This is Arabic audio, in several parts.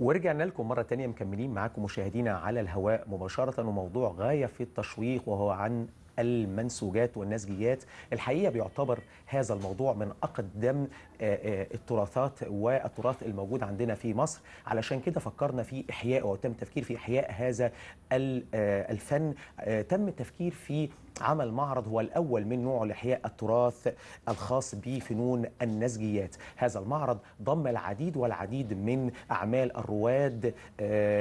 ورجعنا لكم مرة تانية مكملين معاكم مشاهدينا على الهواء مباشرة وموضوع غاية في التشويق وهو عن المنسوجات والنسجيات الحقيقة بيعتبر هذا الموضوع من أقدم آه، آه، التراثات والتراث الموجود عندنا في مصر علشان كده فكرنا في إحياء وتم تفكير في إحياء هذا آه، الفن تم التفكير في عمل معرض هو الأول من نوعه لإحياء التراث الخاص بفنون النسجيات هذا المعرض ضم العديد والعديد من أعمال الرواد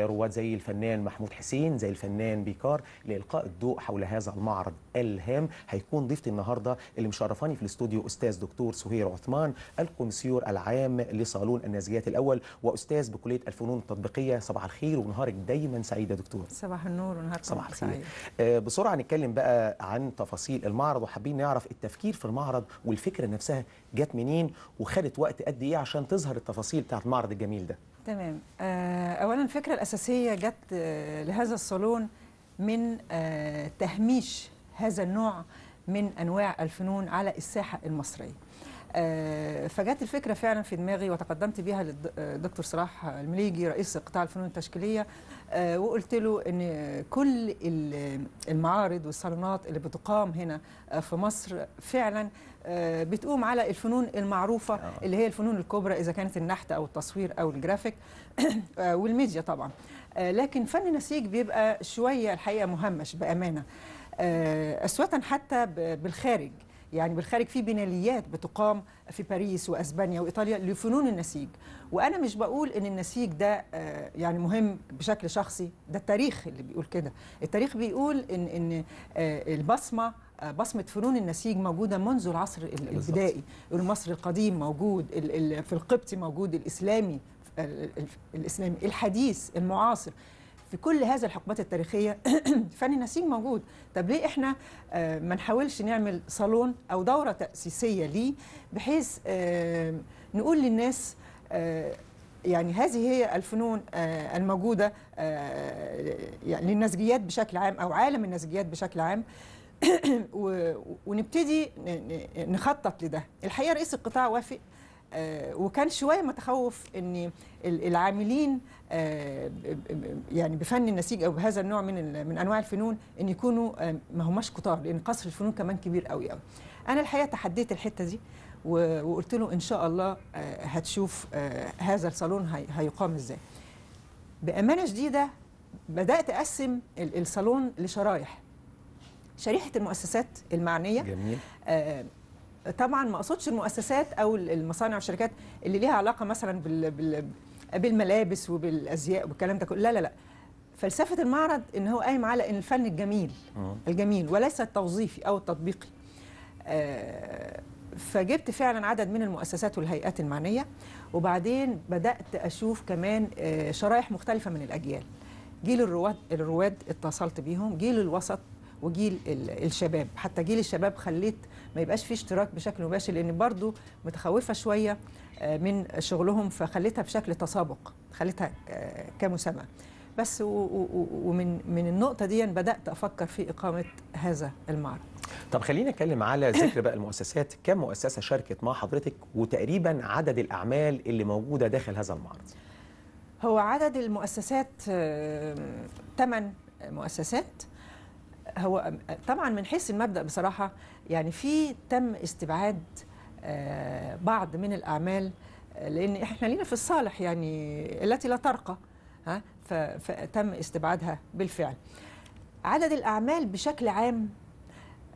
رواد زي الفنان محمود حسين زي الفنان بيكار لإلقاء الضوء حول هذا المعرض الهام هيكون ضيفتي النهارده اللي مشرفاني في الاستوديو استاذ دكتور سهير عثمان الكونسيور العام لصالون النازيات الاول واستاذ بكليه الفنون التطبيقيه صباح الخير ونهارك دايما سعيد يا دكتور صباح النور ونهارك صباح الخير سعيد. آه، بسرعه نتكلم بقى عن تفاصيل المعرض وحابين نعرف التفكير في المعرض والفكره نفسها جت منين وخدت وقت قد ايه عشان تظهر التفاصيل بتاعت المعرض الجميل ده تمام آه، اولا الفكره الاساسيه جت آه، لهذا الصالون من تهميش هذا النوع من أنواع الفنون على الساحة المصرية آه، فجت الفكرة فعلا في دماغي وتقدمت بيها للدكتور صلاح المليجي رئيس قطاع الفنون التشكيلية آه، وقلت له أن كل المعارض والصالونات اللي بتقام هنا آه، في مصر فعلا بتقوم على الفنون المعروفة اللي هي الفنون الكبرى إذا كانت النحت أو التصوير أو الجرافيك والميديا طبعا لكن فن النسيج بيبقى شوية الحقيقة مهمش بأمانة آه، أسوة حتى بالخارج يعني بالخارج في بناليات بتقام في باريس واسبانيا وايطاليا لفنون النسيج وانا مش بقول ان النسيج ده آه، يعني مهم بشكل شخصي ده التاريخ اللي بيقول كده التاريخ بيقول ان ان آه، البصمه بصمة فنون النسيج موجودة منذ العصر البدائي المصري القديم موجود في القبطي موجود الإسلامي الإسلامي الحديث المعاصر في كل هذه الحقبات التاريخيه فن النسيج موجود طب ليه احنا آه، ما نحاولش نعمل صالون او دوره تاسيسيه ليه بحيث آه، نقول للناس آه، يعني هذه هي الفنون الموجوده يعني للنسجيات بشكل عام او عالم النسجيات بشكل عام ونبتدي نخطط لده الحقيقه رئيس القطاع وافق آه، وكان شويه متخوف ان العاملين آه، يعني بفن النسيج او بهذا النوع من من انواع الفنون ان يكونوا آه، ما هماش كتار لان قصر الفنون كمان كبير قوي قوي انا الحقيقه تحديت الحته دي وقلت له ان شاء الله هتشوف هذا الصالون هيقام ازاي بامانه شديده بدات اقسم الصالون لشرايح شريحه المؤسسات المعنيه جميل. طبعا ما اقصدش المؤسسات او المصانع والشركات اللي ليها علاقه مثلا بال... بال... بالملابس وبالازياء والكلام ده كله لا لا لا فلسفه المعرض ان هو قايم على ان الفن الجميل آه. الجميل وليس التوظيفي او التطبيقي آه، فجبت فعلا عدد من المؤسسات والهيئات المعنيه وبعدين بدات اشوف كمان آه، شرائح مختلفه من الاجيال جيل الرواد الرواد اتصلت بيهم جيل الوسط وجيل الشباب حتى جيل الشباب خليت ما يبقاش في اشتراك بشكل مباشر لان برضو متخوفه شويه آه، من شغلهم فخليتها بشكل تسابق خليتها آه، كمسمى بس ومن من النقطه دي بدات افكر في اقامه هذا المعرض طب خلينا نتكلم على ذكر بقى المؤسسات كم مؤسسه شاركت مع حضرتك وتقريبا عدد الاعمال اللي موجوده داخل هذا المعرض هو عدد المؤسسات 8 مؤسسات هو طبعا من حيث المبدا بصراحه يعني في تم استبعاد آه، بعض من الاعمال آه، لان احنا لينا في الصالح يعني التي لا ترقى ها فتم استبعادها بالفعل عدد الاعمال بشكل عام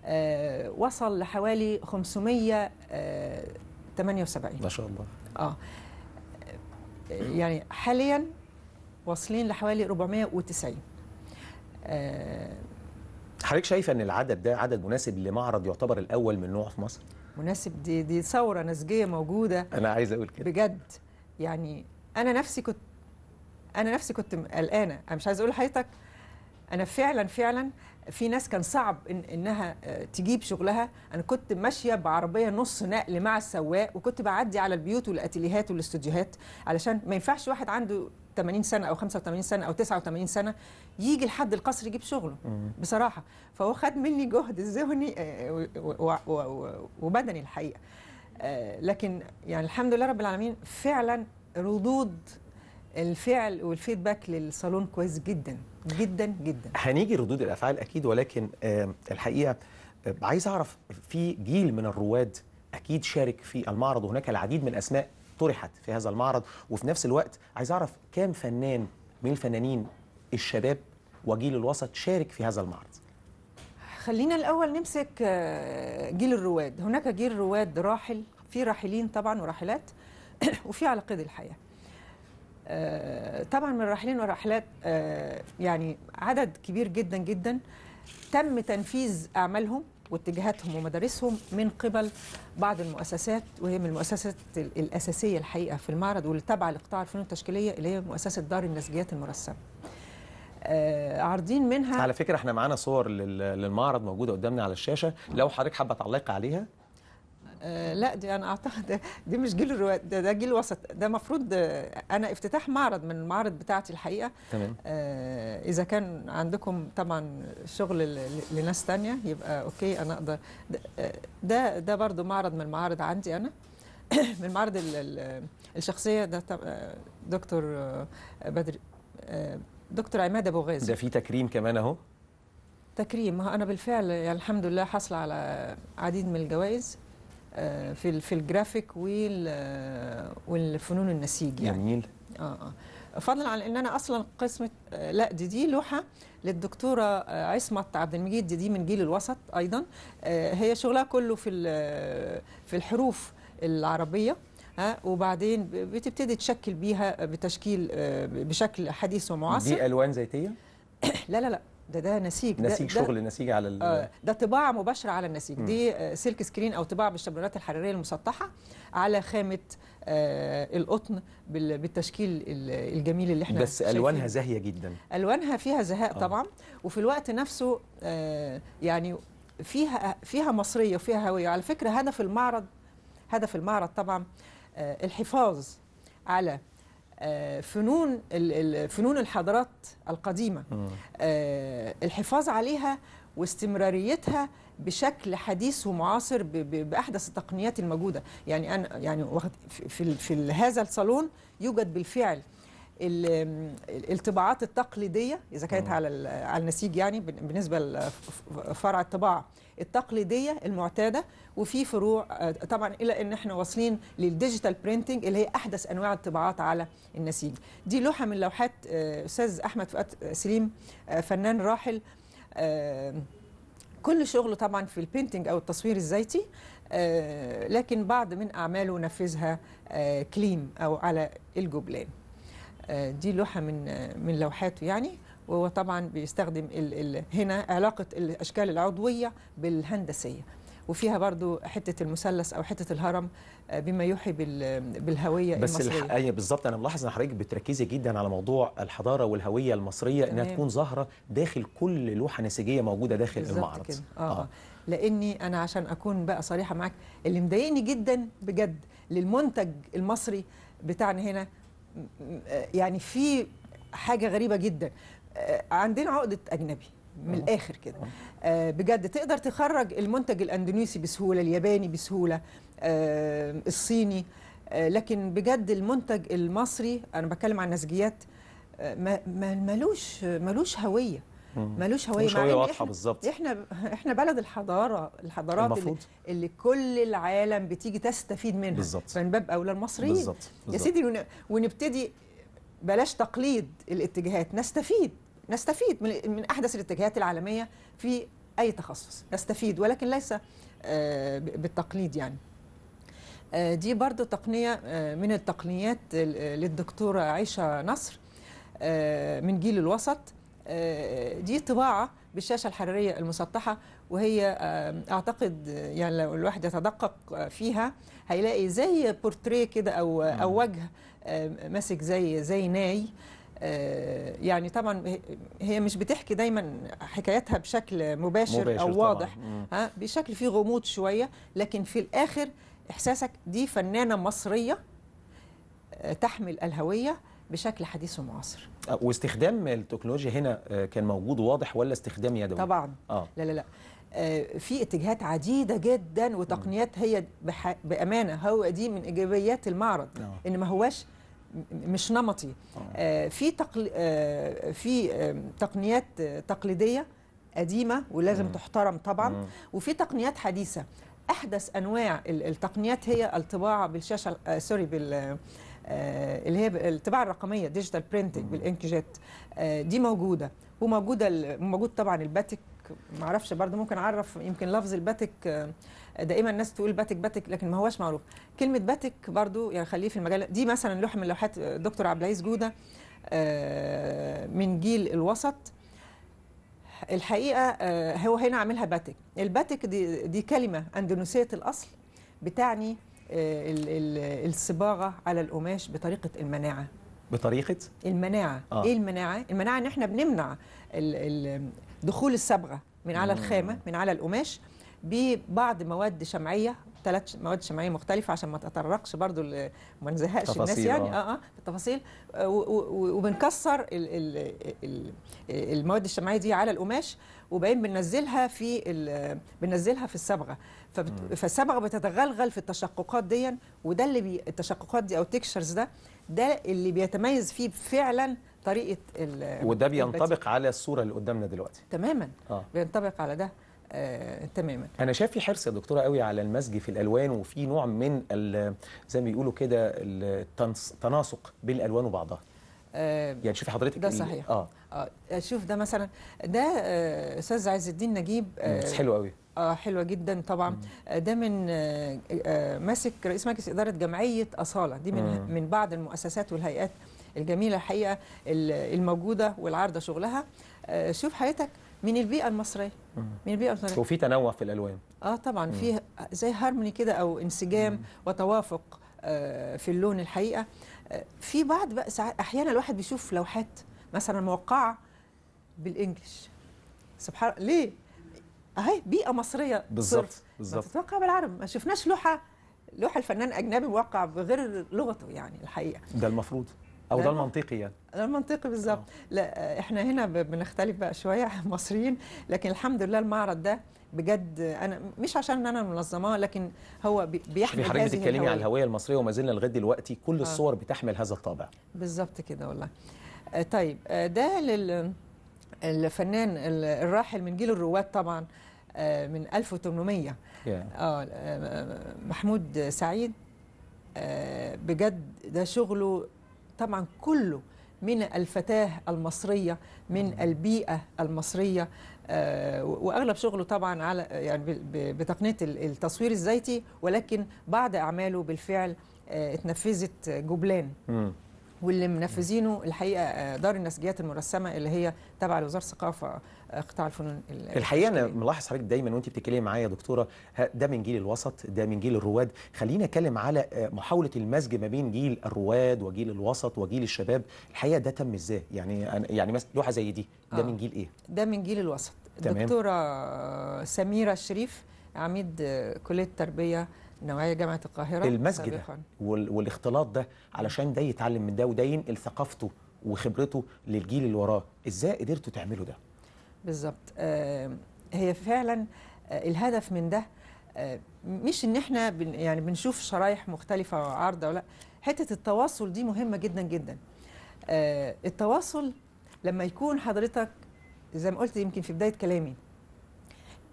آه، وصل لحوالي 578 ما شاء الله اه يعني حاليا واصلين لحوالي 490 آه حضرتك شايفه ان العدد ده عدد مناسب لمعرض يعتبر الاول من نوعه في مصر مناسب دي دي ثوره نسجيه موجوده انا عايز اقول كده بجد يعني انا نفسي كنت انا نفسي كنت قلقانه انا مش عايز اقول لحضرتك انا فعلا فعلا في ناس كان صعب إن انها آه، تجيب شغلها انا كنت ماشيه بعربيه نص نقل مع السواق وكنت بعدي على البيوت والاتيليهات والاستوديوهات علشان ما ينفعش واحد عنده 80 سنه او 85 سنه او 89 سنه يجي لحد القصر يجيب شغله بصراحه فهو خد مني جهد ذهني آه، وبدني الحقيقه آه، لكن يعني الحمد لله رب العالمين فعلا ردود الفعل والفيدباك للصالون كويس جدا جدا جدا هنيجي ردود الافعال اكيد ولكن الحقيقه آه، عايز اعرف في جيل من الرواد اكيد شارك في المعرض وهناك العديد من اسماء طرحت في هذا المعرض وفي نفس الوقت عايز اعرف كام فنان من الفنانين الشباب وجيل الوسط شارك في هذا المعرض خلينا الاول نمسك آه، جيل الرواد هناك جيل رواد راحل في راحلين طبعا وراحلات وفي على قيد الحياه آه، طبعا من الراحلين والراحلات آه، يعني عدد كبير جدا جدا تم تنفيذ اعمالهم واتجاهاتهم ومدارسهم من قبل بعض المؤسسات وهي من المؤسسات الاساسيه الحقيقه في المعرض واللي تابعه لقطاع الفنون التشكيليه اللي هي مؤسسه دار النسجيات المرسمه. آه عارضين منها على فكره احنا معانا صور للمعرض موجوده قدامنا على الشاشه لو حضرتك حابه تعلقي عليها آه، لا دي انا اعتقد دي مش جيل الرواد ده, ده جيل وسط ده المفروض انا افتتاح معرض من المعارض بتاعتي الحقيقه تمام آه اذا كان عندكم طبعا شغل لناس تانية يبقى اوكي انا اقدر ده ده برضو معرض من المعارض عندي انا من معرض الشخصيه ده دكتور آه، بدر آه، دكتور عماد ابو غازي ده في تكريم كمان اهو تكريم انا بالفعل يعني الحمد لله حاصله على عديد من الجوائز آه، في في الجرافيك آه، والفنون النسيج يعني جميل اه اه فضلا عن ان انا اصلا قسم آه، لا دي دي لوحه للدكتوره عصمت عبد المجيد دي, دي من جيل الوسط ايضا هي شغلها كله في في الحروف العربيه ها وبعدين بتبتدي تشكل بيها بتشكيل بشكل حديث ومعاصر دي الوان زيتيه لا لا لا ده ده نسيج نسيج ده شغل نسيج على ال آه ده طباعه مباشره على النسيج دي آه سلك سكرين او طباعه بالشبرونات الحراريه المسطحه على خامه آه القطن بالتشكيل الجميل اللي احنا بس شايفين. الوانها زاهيه جدا الوانها فيها زهاء آه. طبعا وفي الوقت نفسه آه يعني فيها فيها مصريه وفيها هويه على فكره هدف المعرض هدف المعرض طبعا آه الحفاظ على آه، فنون فنون الحضارات القديمه آه، الحفاظ عليها واستمراريتها بشكل حديث ومعاصر باحدث التقنيات الموجوده يعني انا يعني في في هذا الصالون يوجد بالفعل الطباعات التقليديه اذا كانت على على النسيج يعني بالنسبه لفرع الطباعه التقليديه المعتاده وفي فروع آه، طبعا الى ان احنا واصلين للديجيتال برينتنج اللي هي احدث انواع الطباعات على النسيج دي لوحه من لوحات آه، استاذ احمد فؤاد سليم آه، فنان راحل كل شغله طبعا في البينتنج او التصوير الزيتي لكن بعض من اعماله نفذها كليم او على الجبلان آه، دي لوحه من آه، من لوحاته يعني وهو طبعا بيستخدم الـ الـ هنا علاقه الاشكال العضويه بالهندسيه وفيها برضو حته المثلث او حته الهرم آه، بما يوحي بالهويه بس المصريه بس أيوة، بالظبط انا ملاحظ ان حضرتك بتركزي جدا على موضوع الحضاره والهويه المصريه تمام. انها تكون ظاهره داخل كل لوحه نسيجيه موجوده داخل المعرض كده. آه. آه. لاني انا عشان اكون بقى صريحه معاك اللي مضايقني جدا بجد للمنتج المصري بتاعنا هنا يعني في حاجه غريبه جدا آه، عندنا عقده اجنبي من الاخر كده آه، بجد تقدر تخرج المنتج الاندونيسي بسهوله الياباني بسهوله آه، الصيني لكن بجد المنتج المصري انا بتكلم عن نسجيات ملوش ملوش هويه ملوش هويه هويه واضحه بالظبط احنا احنا بلد الحضاره الحضارات المفروض. اللي, اللي كل العالم بتيجي تستفيد منها بالظبط فمن باب اولى المصريين بالظبط يا سيدي ونبتدي بلاش تقليد الاتجاهات نستفيد نستفيد من, من احدث الاتجاهات العالميه في اي تخصص نستفيد ولكن ليس آه، بالتقليد يعني آه، دي برضو تقنية آه، من التقنيات للدكتورة عيشة نصر من جيل الوسط آه، دي طباعة بالشاشة الحرارية المسطحة وهي آه، أعتقد آه، يعني لو الواحد يتدقق فيها هيلاقي زي بورتريه كده أو أو وجه ماسك زي زي ناي يعني طبعا هي مش بتحكي دايما حكايتها بشكل مباشر, مباشر او واضح ها بشكل فيه غموض شويه لكن في الاخر احساسك دي فنانه مصريه تحمل الهويه بشكل حديث ومعاصر واستخدام التكنولوجيا هنا آه، كان موجود واضح ولا استخدام يدوي طبعا آه. لا لا لا آه، في اتجاهات عديده جدا وتقنيات هي بامانه هو دي من ايجابيات المعرض نعم. ان ما هواش مش نمطي آه. آه في تقل... آه في تقنيات تقليديه قديمه ولازم تحترم طبعا وفي تقنيات حديثه احدث انواع التقنيات هي الطباعه بالشاشه سوري بال آه، اللي هي الطباعه الرقميه ديجيتال برينتنج بالانك جيت دي موجوده وموجوده موجود طبعا الباتيك معرفش برضه ممكن اعرف يمكن لفظ الباتيك آه، دائما الناس تقول باتيك باتيك لكن ما هواش معروف كلمه باتيك برضه يعني خليه في المجال دي مثلا لوحه من لوحات آه، دكتور عبد العزيز جوده من جيل الوسط الحقيقه هو هنا عاملها باتيك الباتيك دي, دي كلمه اندونيسيه الاصل بتعني آه، الصباغه على القماش بطريقه المناعه بطريقه المناعه آه. ايه المناعه المناعه ان احنا بنمنع دخول الصبغه من على الخامه من على القماش ببعض مواد شمعيه ثلاث مواد شمعيه مختلفه عشان ما تطرقش برضو ما نزهقش الناس يعني اه اه بالتفاصيل آه، آه، وبنكسر المواد الشمعيه دي على القماش وبعدين بننزلها في بننزلها في الصبغه فالصبغه بتتغلغل في التشققات دي وده اللي بي التشققات دي او التكشرز ده ده اللي بيتميز فيه فعلا طريقه وده بينطبق على الصوره اللي قدامنا دلوقتي تماما آه. بينطبق على ده آه تماما انا شايف في حرص يا دكتوره قوي على المزج في الالوان وفي نوع من زي ما بيقولوا كده التناسق بين الالوان وبعضها آه يعني شوفي حضرتك ده صحيح اه, آه شوف ده مثلا ده آه، استاذ آه عز الدين نجيب آه حلو قوي اه حلوه جدا طبعا آه، ده من آه،, آه ماسك رئيس مجلس اداره جمعيه اصاله دي من مم. من بعض المؤسسات والهيئات الجميله الحقيقه الموجوده والعارضه شغلها آه شوف حياتك من البيئه المصريه من البيئه المصريه وفي تنوع في الالوان اه طبعا في زي هارموني كده او انسجام مم. وتوافق آه، في اللون الحقيقه آه، في بعض بقى ساعات احيانا الواحد بيشوف لوحات مثلا موقعه بالانجلش سبحان ليه اهي بيئه مصريه بالظبط بالظبط تتوقع بالعربي ما شفناش لوحه لوحه الفنان اجنبي موقع بغير لغته يعني الحقيقه ده المفروض او ده المنطقي يعني ده المنطقي بالظبط آه. لا احنا هنا بنختلف بقى شويه مصريين لكن الحمد لله المعرض ده بجد انا مش عشان انا منظماه لكن هو بيحمل هذه حضرتك بتتكلمي على الهويه المصريه وما زلنا لغايه دلوقتي كل آه. الصور بتحمل هذا الطابع بالظبط كده والله آه طيب آه ده للفنان الراحل من جيل الرواد طبعا آه من 1800 yeah. آه،, اه محمود سعيد آه، بجد ده شغله طبعا كله من الفتاة المصرية من البيئة المصرية آه، واغلب شغله طبعا على يعني بتقنيه التصوير الزيتي ولكن بعض اعماله بالفعل آه، اتنفذت جبلان واللي منفذينه الحقيقه آه، دار النسجيات المرسمه اللي هي تابعة لوزاره الثقافه آه، قطاع الفنون الحقيقه انا ملاحظ حضرتك دايما وانت بتتكلمي معايا يا دكتوره ده من جيل الوسط ده من جيل الرواد خلينا اتكلم على آه، محاوله المزج ما بين جيل الرواد وجيل الوسط وجيل الشباب الحقيقه ده تم ازاي يعني يعني مثلا لوحه زي دي ده آه. من جيل ايه ده من جيل الوسط تمام. دكتوره سميره الشريف عميد كليه التربيه نوعية جامعه القاهره المسجد ده والاختلاط ده علشان ده يتعلم من ده وده ينقل ثقافته وخبرته للجيل اللي وراه ازاي قدرتوا تعملوا ده بالظبط آه، هي فعلا آه، الهدف من ده آه، مش ان احنا يعني بنشوف شرايح مختلفه عارضه ولا حته التواصل دي مهمه جدا جدا التواصل لما يكون حضرتك زي ما قلت يمكن في بدايه كلامي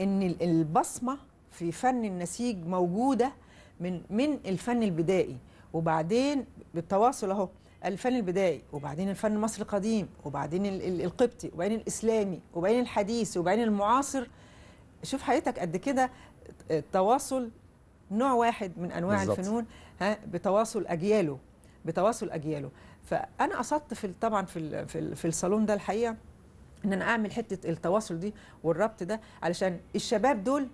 ان البصمه في فن النسيج موجودة من من الفن البدائي وبعدين بالتواصل اهو الفن البدائي وبعدين الفن المصري القديم وبعدين القبطي وبعدين الاسلامي وبعدين الحديث وبعدين المعاصر شوف حياتك قد كده التواصل نوع واحد من انواع بالزبط. الفنون ها بتواصل اجياله بتواصل اجياله فانا قصدت في طبعا في في, في الصالون ده الحقيقه ان انا اعمل حته التواصل دي والربط ده علشان الشباب دول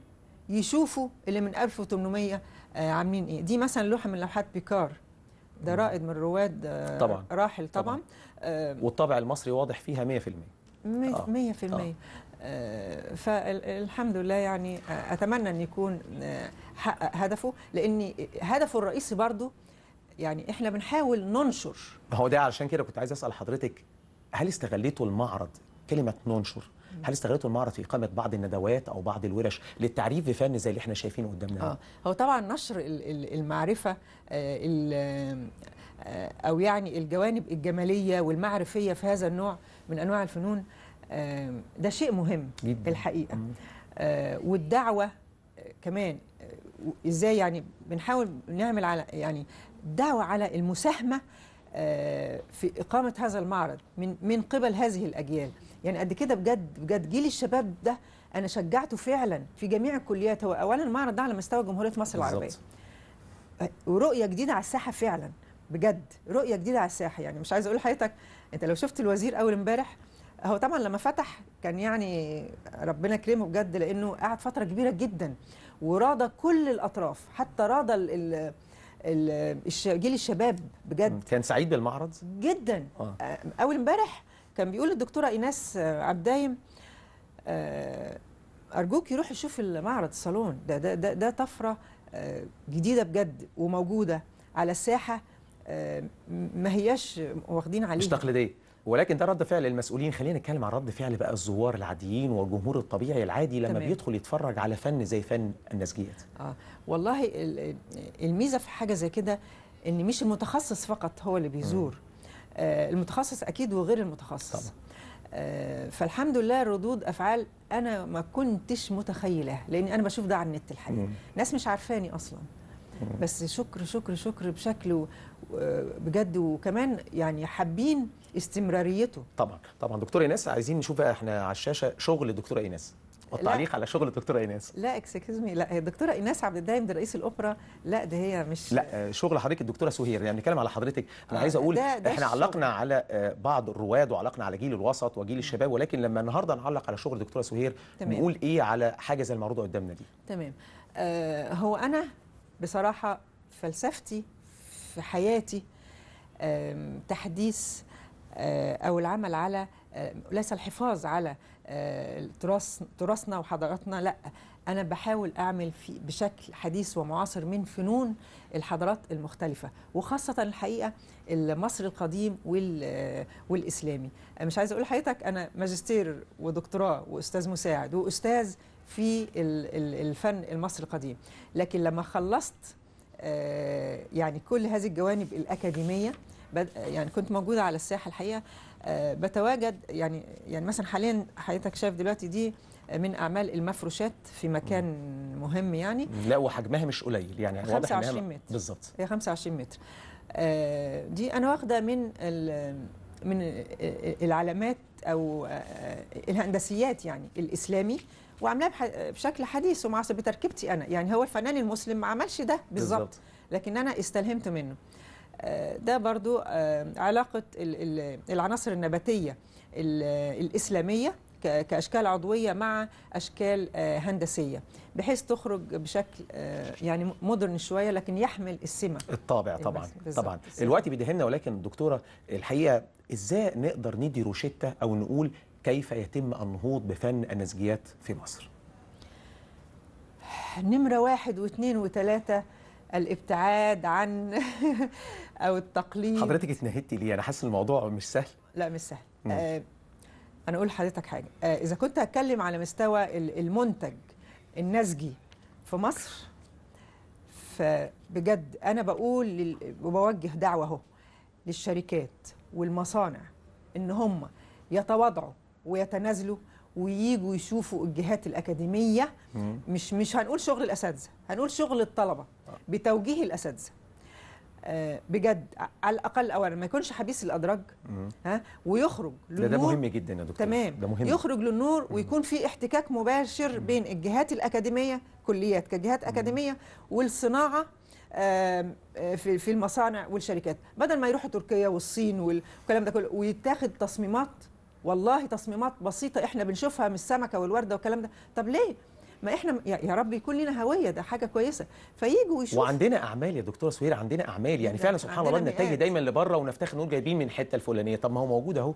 يشوفوا اللي من 1800 آه، عاملين ايه دي مثلا لوحه من لوحات بيكار ده رائد من الرواد آه، طبعا راحل طبعا, طبعا. آه والطابع المصري واضح فيها 100% 100% آه. 100% آه. آه، فالحمد لله يعني اتمنى ان يكون حقق هدفه لان هدفه الرئيسي برضه يعني احنا بنحاول ننشر هو ده علشان كده كنت عايز اسال حضرتك هل استغليتوا المعرض كلمه ننشر هل استغلتوا المعرض في اقامه بعض الندوات او بعض الورش للتعريف بفن زي اللي احنا شايفينه قدامنا اه هو طبعا نشر المعرفه آه، آه، او يعني الجوانب الجماليه والمعرفيه في هذا النوع من انواع الفنون آه، ده شيء مهم جدا. الحقيقه والدعوه كمان ازاي يعني بنحاول نعمل على يعني دعوه على المساهمه في اقامه هذا المعرض من من قبل هذه الاجيال يعني قد كده بجد بجد جيل الشباب ده انا شجعته فعلا في جميع الكليات هو اولا المعرض ده على مستوى جمهوريه مصر العربيه ورؤيه أه، جديده على الساحه فعلا بجد رؤيه جديده على الساحه يعني مش عايزه اقول لحضرتك انت لو شفت الوزير اول امبارح هو طبعا لما فتح كان يعني ربنا كريمه بجد لانه قعد فتره كبيره جدا وراضى كل الاطراف حتى راضى ال ال جيل الشباب بجد كان سعيد بالمعرض جدا آه. أه، اول امبارح كان بيقول الدكتورة إيناس عبدايم آه، أرجوك يروح يشوف المعرض الصالون ده ده ده, ده طفرة آه، جديدة بجد وموجودة على الساحة آه، ما هياش واخدين عليها مش تقليدية ولكن ده رد فعل المسؤولين خلينا نتكلم عن رد فعل بقى الزوار العاديين والجمهور الطبيعي العادي لما تمام. بيدخل يتفرج على فن زي فن النسجيات اه والله الميزه في حاجه زي كده ان مش المتخصص فقط هو اللي بيزور م. آه، المتخصص اكيد وغير المتخصص طبعا. آه، فالحمد لله ردود افعال انا ما كنتش متخيلاها لان انا بشوف ده على النت الحقيقه ناس مش عارفاني اصلا بس شكر شكر شكر بشكل بجد وكمان يعني حابين استمراريته طبعا طبعا دكتوره ايناس عايزين نشوف بقى احنا على الشاشه شغل دكتوره ايناس والتعليق على شغل الدكتوره ايناس لا اكسكيوز مي لا الدكتوره ايناس عبد الدايم دي رئيس الاوبرا لا ده هي مش لا شغل حضرتك الدكتوره سهير يعني بنتكلم على حضرتك انا آه، عايز اقول ده ده احنا علقنا على آه، بعض الرواد وعلقنا على جيل الوسط وجيل الشباب ولكن لما النهارده نعلق على شغل الدكتوره سهير تمام. نقول ايه على حاجه زي المعروضه قدامنا دي تمام آه هو انا بصراحه فلسفتي في حياتي تحديث آه، او العمل على ليس الحفاظ على تراثنا وحضاراتنا لا انا بحاول اعمل في بشكل حديث ومعاصر من فنون الحضارات المختلفه وخاصه الحقيقه المصري القديم والاسلامي مش عايزه اقول لحضرتك انا ماجستير ودكتوراه واستاذ مساعد واستاذ في الفن المصري القديم لكن لما خلصت آه، يعني كل هذه الجوانب الاكاديميه يعني كنت موجوده على الساحه الحقيقه آه، بتواجد يعني يعني مثلا حاليا حضرتك شايف دلوقتي دي من اعمال المفروشات في مكان مهم يعني لا وحجمها مش قليل يعني 25 متر بالظبط هي 25 متر آه، دي انا واخده من من العلامات او آه، الهندسيات يعني الاسلامي وعاملاه بشكل حديث ومعاصر بتركيبتي انا يعني هو الفنان المسلم ما عملش ده بالظبط لكن انا استلهمت منه آه، ده برضو آه، علاقة العناصر النباتية الإسلامية كأشكال عضوية مع أشكال آه، هندسية بحيث تخرج بشكل يعني مودرن شوية لكن يحمل السمة الطابع طبعا طبعا الوقت بيدهنا ولكن دكتورة الحقيقة إزاي نقدر ندي روشتة أو نقول كيف يتم النهوض بفن النسجيات في مصر نمرة واحد واثنين وثلاثة الابتعاد عن او التقليد حضرتك اتنهدتي ليه انا حاسس الموضوع مش سهل لا مش سهل آه انا اقول لحضرتك حاجه آه اذا كنت هتكلم على مستوى المنتج النسجي في مصر فبجد انا بقول وبوجه دعوه اهو للشركات والمصانع ان هم يتواضعوا ويتنازلوا وييجوا يشوفوا الجهات الاكاديميه مش مش هنقول شغل الاساتذه هنقول شغل الطلبه بتوجيه الاساتذه آه، بجد على الاقل اولا ما يكونش حبيس الادراج ها ويخرج للنور ده, ده مهم جدا يا دكتور تمام ده مهم يخرج للنور ويكون في احتكاك مباشر بين الجهات الاكاديميه كليات كجهات اكاديميه والصناعه آه، في في المصانع والشركات بدل ما يروحوا تركيا والصين والكلام ده كله ويتاخد تصميمات والله تصميمات بسيطه احنا بنشوفها من السمكه والورده والكلام ده طب ليه ما احنا يا رب يكون لنا هويه ده حاجه كويسه فييجوا يشوفوا وعندنا اعمال يا دكتوره سهير عندنا اعمال يعني فعلا سبحان الله بنتجه دايما لبره ونفتخر نقول جايبين من الحته الفلانيه طب ما هو موجود اهو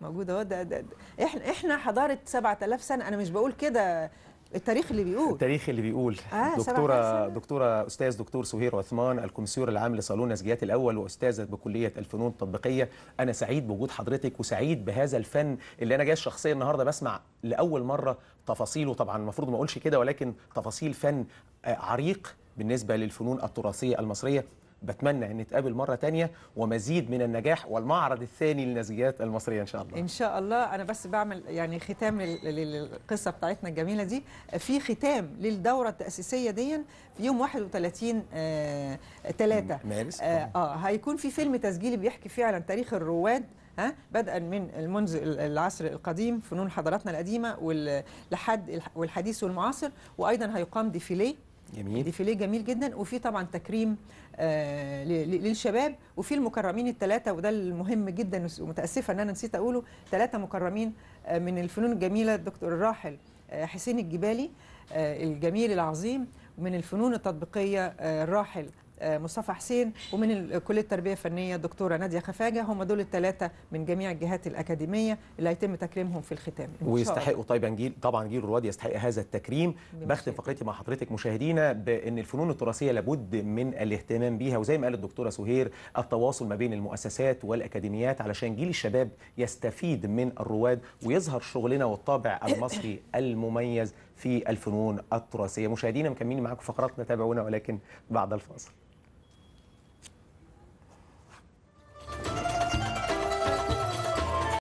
موجود اهو ده, ده, ده احنا احنا حضاره 7000 سنه انا مش بقول كده التاريخ اللي بيقول التاريخ اللي بيقول آه دكتوره دكتوره استاذ دكتور سهير عثمان الكونسيور العام لصالون نسجيات الاول واستاذه بكليه الفنون التطبيقيه انا سعيد بوجود حضرتك وسعيد بهذا الفن اللي انا جاي شخصيا النهارده بسمع لاول مره تفاصيله طبعا المفروض ما اقولش كده ولكن تفاصيل فن آه، عريق بالنسبه للفنون التراثيه المصريه بتمنى ان نتقابل مره تانية ومزيد من النجاح والمعرض الثاني للنزيات المصريه ان شاء الله ان شاء الله انا بس بعمل يعني ختام للقصه بتاعتنا الجميله دي في ختام للدوره التاسيسيه دي في يوم 31 آه 3 مارس آه, اه هيكون في فيلم تسجيلي بيحكي فعلا تاريخ الرواد ها بدءا من منذ العصر القديم فنون حضاراتنا القديمه لحد والحديث والمعاصر وايضا هيقام ديفيليه جميل دي فيليه جميل جدا وفي طبعا تكريم آه للشباب وفي المكرمين الثلاثه وده المهم جدا ومتاسفه ان انا نسيت اقوله ثلاثه مكرمين آه من الفنون الجميله الدكتور الراحل آه حسين الجبالي آه، الجميل العظيم ومن الفنون التطبيقيه آه، الراحل آه، مصطفى حسين ومن كليه التربيه الفنيه الدكتوره ناديه خفاجه هم دول الثلاثه من جميع الجهات الاكاديميه اللي هيتم تكريمهم في الختام ويستحقوا طيب جيل طبعا جيل الرواد يستحق هذا التكريم بختم فقرتي مع حضرتك مشاهدينا بان الفنون التراثيه لابد من الاهتمام بيها وزي ما قال الدكتوره سهير التواصل ما بين المؤسسات والاكاديميات علشان جيل الشباب يستفيد من الرواد ويظهر شغلنا والطابع المصري المميز في الفنون التراثيه مشاهدينا مكملين معاكم فقراتنا تابعونا ولكن بعد الفاصل